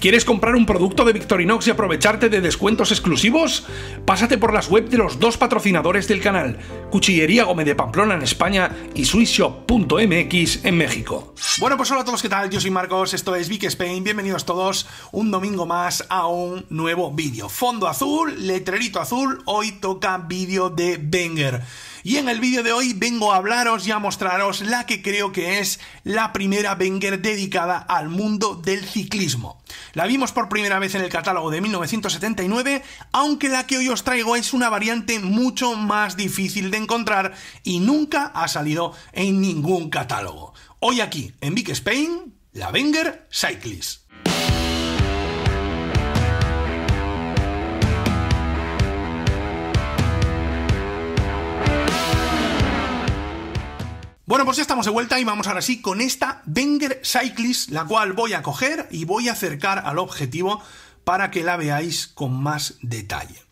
¿Quieres comprar un producto de Victorinox y aprovecharte de descuentos exclusivos? Pásate por las webs de los dos patrocinadores del canal, Cuchillería Gómez de Pamplona en España y SwissShop.mx en México. Bueno, pues hola a todos, ¿qué tal? Yo soy Marcos, esto es Vic Spain, bienvenidos todos un domingo más a un nuevo vídeo. Fondo azul, letrerito azul, hoy toca vídeo de Wenger. Y en el vídeo de hoy vengo a hablaros y a mostraros la que creo que es la primera Wenger dedicada al mundo del ciclismo. La vimos por primera vez en el catálogo de 1979, aunque la que hoy os traigo es una variante mucho más difícil de encontrar y nunca ha salido en ningún catálogo. Hoy aquí, en Big Spain, la Wenger Cyclist. Bueno, pues ya estamos de vuelta y vamos ahora sí con esta Wenger Cyclist, la cual voy a coger y voy a acercar al objetivo para que la veáis con más detalle.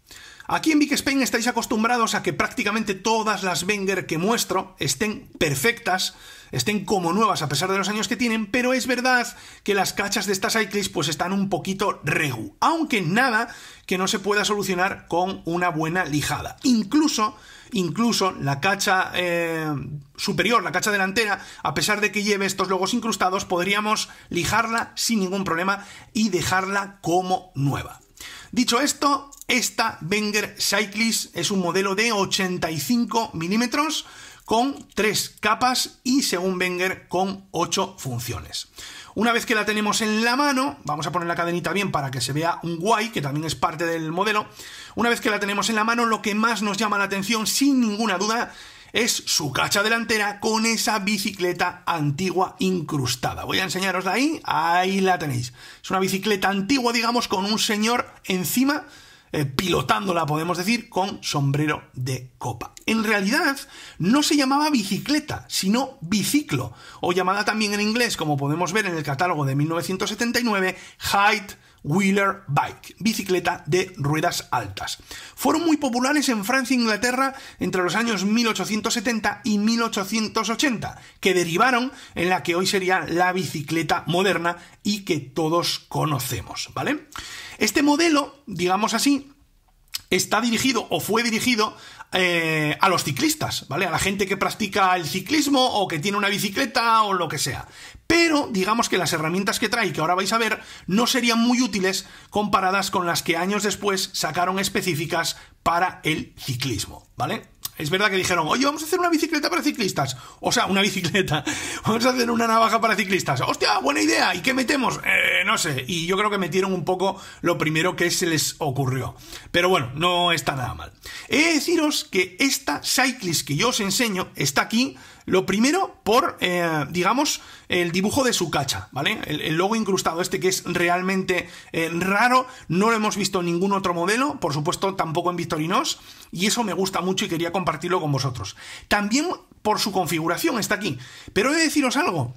Aquí en Big Spain estáis acostumbrados a que prácticamente todas las Wenger que muestro estén perfectas, estén como nuevas a pesar de los años que tienen, pero es verdad que las cachas de estas Cyclist pues están un poquito regu, aunque nada que no se pueda solucionar con una buena lijada. Incluso, incluso la cacha eh, superior, la cacha delantera, a pesar de que lleve estos logos incrustados, podríamos lijarla sin ningún problema y dejarla como nueva. Dicho esto, esta Wenger Cyclist es un modelo de 85 milímetros con tres capas y según Wenger con 8 funciones. Una vez que la tenemos en la mano, vamos a poner la cadenita bien para que se vea un guay, que también es parte del modelo. Una vez que la tenemos en la mano, lo que más nos llama la atención, sin ninguna duda, es su cacha delantera con esa bicicleta antigua incrustada. Voy a enseñarosla ahí, ahí la tenéis. Es una bicicleta antigua, digamos, con un señor encima eh, pilotándola, podemos decir, con sombrero de copa. En realidad no se llamaba bicicleta, sino biciclo, o llamada también en inglés, como podemos ver en el catálogo de 1979, height Wheeler Bike, bicicleta de ruedas altas. Fueron muy populares en Francia e Inglaterra entre los años 1870 y 1880, que derivaron en la que hoy sería la bicicleta moderna y que todos conocemos, ¿vale? Este modelo, digamos así, está dirigido o fue dirigido eh, a los ciclistas, ¿vale? A la gente que practica el ciclismo o que tiene una bicicleta o lo que sea. Pero digamos que las herramientas que trae, que ahora vais a ver, no serían muy útiles comparadas con las que años después sacaron específicas para el ciclismo, ¿vale? es verdad que dijeron, oye, vamos a hacer una bicicleta para ciclistas. O sea, una bicicleta. Vamos a hacer una navaja para ciclistas. Hostia, buena idea. ¿Y qué metemos? Eh, no sé. Y yo creo que metieron un poco lo primero que se les ocurrió. Pero bueno, no está nada mal. He de deciros que esta cyclist que yo os enseño está aquí lo primero por, eh, digamos, el dibujo de su cacha, ¿vale? El, logo incrustado este que es realmente eh, raro, no lo hemos visto en ningún otro modelo, por supuesto tampoco en Victorinos, y eso me gusta mucho y quería compartirlo con vosotros. También por su configuración está aquí, pero he de deciros algo,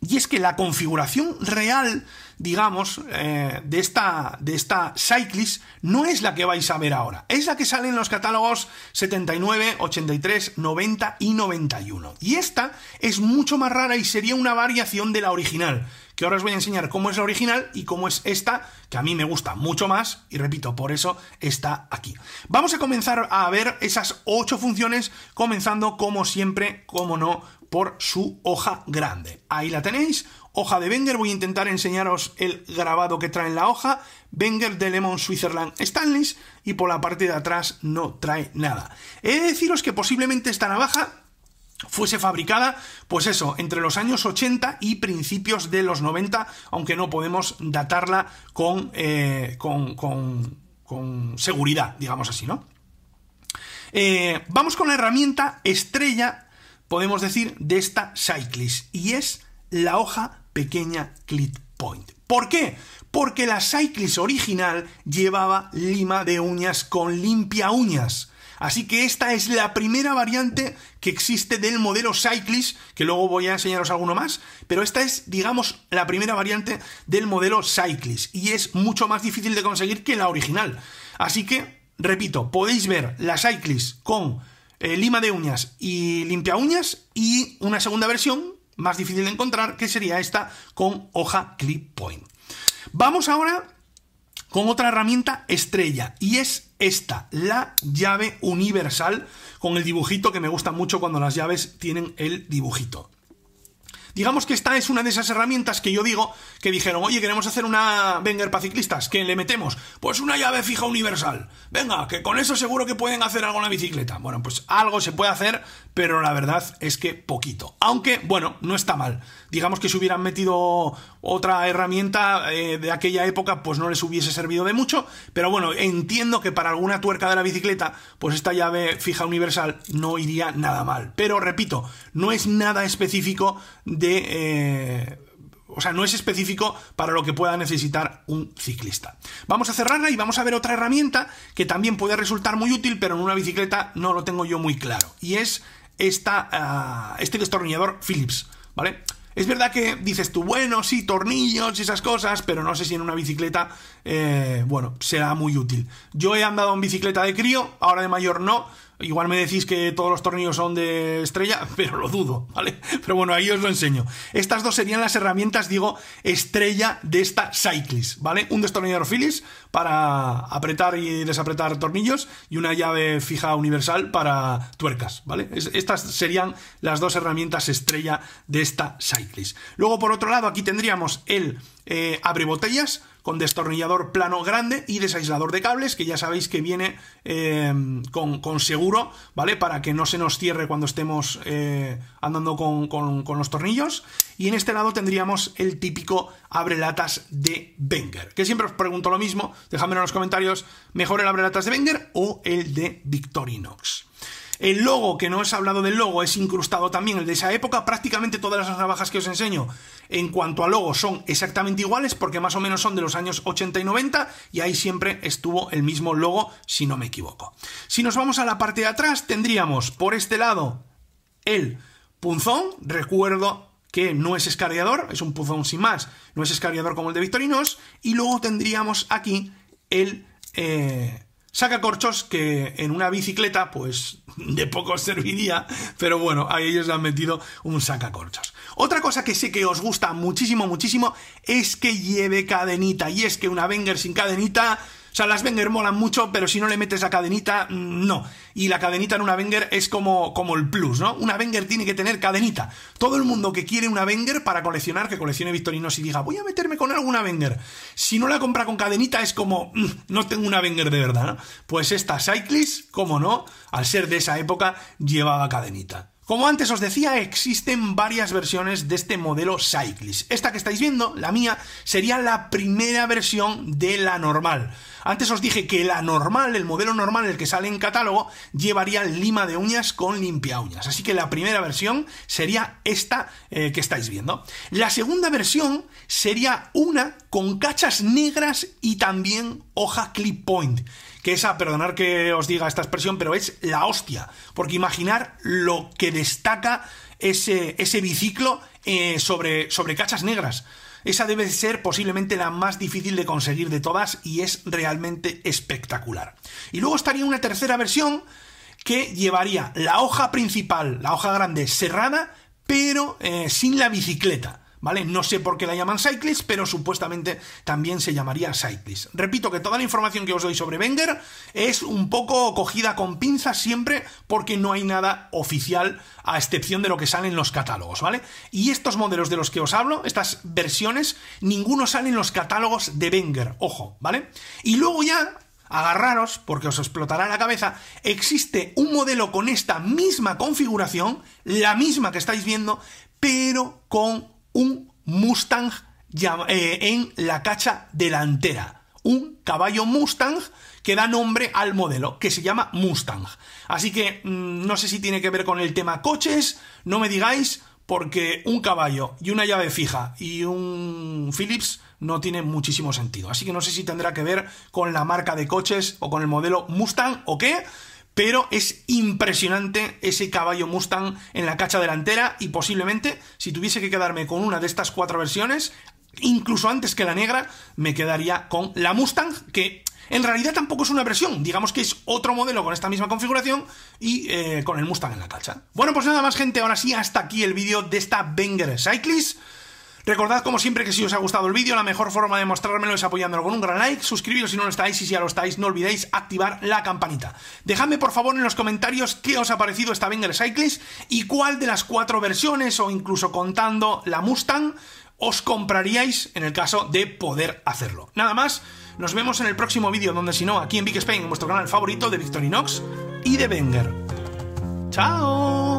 y es que la configuración real, digamos, eh, de, esta, de esta Cyclist no es la que vais a ver ahora. Es la que sale en los catálogos 79, 83, 90 y 91. Y esta es mucho más rara y sería una variación de la original. Que ahora os voy a enseñar cómo es la original y cómo es esta, que a mí me gusta mucho más. Y repito, por eso está aquí. Vamos a comenzar a ver esas ocho funciones, comenzando como siempre, como no, por su hoja grande. Ahí la tenéis, hoja de Wenger, voy a intentar enseñaros el grabado que trae en la hoja, Wenger de Lemon Switzerland Stanleys y por la parte de atrás no trae nada. He de deciros que posiblemente esta navaja fuese fabricada, pues eso, entre los años 80 y principios de los 90, aunque no podemos datarla con, eh, con, con, con seguridad, digamos así, ¿no? Eh, vamos con la herramienta estrella podemos decir, de esta Cyclis, y es la hoja pequeña Clip Point. ¿Por qué? Porque la Cyclis original llevaba lima de uñas con limpia uñas. Así que esta es la primera variante que existe del modelo Cyclis, que luego voy a enseñaros alguno más, pero esta es, digamos, la primera variante del modelo Cyclis, y es mucho más difícil de conseguir que la original. Así que, repito, podéis ver la Cyclis con eh, lima de uñas y limpia uñas y una segunda versión más difícil de encontrar que sería esta con hoja clip point. Vamos ahora con otra herramienta estrella y es esta, la llave universal con el dibujito que me gusta mucho cuando las llaves tienen el dibujito. Digamos que esta es una de esas herramientas que yo digo que dijeron, oye, queremos hacer una venger para ciclistas, que le metemos, pues una llave fija universal. Venga, que con eso seguro que pueden hacer algo en la bicicleta. Bueno, pues algo se puede hacer, pero la verdad es que poquito. Aunque, bueno, no está mal. Digamos que si hubieran metido otra herramienta eh, de aquella época, pues no les hubiese servido de mucho. Pero bueno, entiendo que para alguna tuerca de la bicicleta, pues esta llave fija universal no iría nada mal. Pero repito, no es nada específico de eh, o sea, no es específico para lo que pueda necesitar un ciclista. Vamos a cerrarla y vamos a ver otra herramienta que también puede resultar muy útil, pero en una bicicleta no lo tengo yo muy claro. Y es esta, ah, este destornillador Phillips, ¿vale? Es verdad que dices tú, bueno, sí, tornillos y esas cosas, pero no sé si en una bicicleta, eh, bueno, será muy útil. Yo he andado en bicicleta de crío, ahora de mayor no, Igual me decís que todos los tornillos son de estrella, pero lo dudo, ¿vale? Pero bueno, ahí os lo enseño. Estas dos serían las herramientas, digo, estrella de esta Cyclist, ¿vale? Un destornillador filis para apretar y desapretar tornillos y una llave fija universal para tuercas, ¿vale? estas serían las dos herramientas estrella de esta Cyclist. Luego, por otro lado, aquí tendríamos el abrebotellas, eh, abre con destornillador plano grande y desaislador de cables, que ya sabéis que viene eh, con, seguro, ¿vale? Para que no se nos cierre cuando estemos eh, andando con, los tornillos. Y en este lado tendríamos el típico abrelatas de Wenger, que siempre os pregunto lo mismo, dejadme en los comentarios, ¿mejor el abrelatas de Wenger o el de Victorinox? El logo, que no os he hablado del logo, es incrustado también el de esa época. Prácticamente todas las navajas que os enseño en cuanto a logo son exactamente iguales porque más o menos son de los años 80 y 90 y ahí siempre estuvo el mismo logo, si no me equivoco. Si nos vamos a la parte de atrás, tendríamos por este lado el punzón, recuerdo que no es escariador, es un punzón sin más, no es escariador como el de Victorinos, y luego tendríamos aquí el... Eh, sacacorchos que en una bicicleta, pues de poco serviría, pero bueno, ahí ellos han metido un sacacorchos. Otra cosa que sé que os gusta muchísimo, muchísimo, es que lleve cadenita, y es que una Wenger sin cadenita o sea, las Wenger molan mucho, pero si no le metes la cadenita, mm, no. Y la cadenita en una Wenger es como, como el plus, ¿no? Una Wenger tiene que tener cadenita. Todo el mundo que quiere una Wenger para coleccionar, que coleccione Victorinos y diga, voy a meterme con alguna Wenger. Si no la compra con cadenita, es como, mm, no tengo una Wenger de verdad, ¿no? Pues esta Cyclis, cómo no, al ser de esa época, llevaba cadenita. Como antes os decía, existen varias versiones de este modelo Cyclis. Esta que estáis viendo, la mía, sería la primera versión de la normal. Antes os dije que la normal, el modelo normal, el que sale en catálogo, llevaría lima de uñas con limpia uñas. Así que la primera versión sería esta eh, que estáis viendo. La segunda versión sería una con cachas negras y también hoja clip point que esa, perdonar que os diga esta expresión, pero es la hostia. Porque imaginar lo que destaca ese, biciclo eh, sobre cachas negras. Esa debe ser posiblemente la más difícil de conseguir de todas y es realmente espectacular. Y luego estaría una tercera versión que llevaría la hoja principal, la hoja grande, cerrada, pero eh, sin la bicicleta. ¿vale? No sé por qué la llaman Cyclist, pero supuestamente también se llamaría Cyclist. Repito que toda la información que os doy sobre Wenger es un poco cogida con pinzas siempre porque no hay nada oficial a excepción de lo que sale en los catálogos, ¿vale? Y estos modelos de los que os hablo, estas versiones, ninguno sale en los catálogos de Wenger, ojo, ¿vale? Y luego ya agarraros porque os explotará la cabeza, existe un modelo con esta misma configuración, la misma que estáis viendo, pero con un Mustang eh, en la cacha delantera. Un caballo Mustang que da nombre al modelo, que se llama Mustang. Así que mm, no sé si tiene que ver con el tema coches, no me digáis, porque un caballo y una llave fija y un Philips no tiene muchísimo sentido. Así que no sé si tendrá que ver con la marca de coches o con el modelo Mustang o qué, pero es impresionante ese caballo Mustang en la cacha delantera y posiblemente, si tuviese que quedarme con una de estas cuatro versiones, incluso antes que la negra, me quedaría con la Mustang, que en realidad tampoco es una versión, digamos que es otro modelo con esta misma configuración y eh, con el Mustang en la cacha. Bueno, pues nada más gente, ahora sí, hasta aquí el vídeo de esta Banger Cyclist. Recordad como siempre que si os ha gustado el vídeo, la mejor forma de mostrármelo es apoyándolo con un gran like, suscribiros si no lo estáis y si ya lo estáis, no olvidéis activar la campanita. Dejadme por favor en los comentarios qué os ha parecido esta Wenger Cyclist y cuál de las cuatro versiones o incluso contando la Mustang os compraríais en el caso de poder hacerlo. Nada más, nos vemos en el próximo vídeo donde si no, aquí en Big Spain, en vuestro canal favorito de Victorinox y de Wenger. ¡Chao!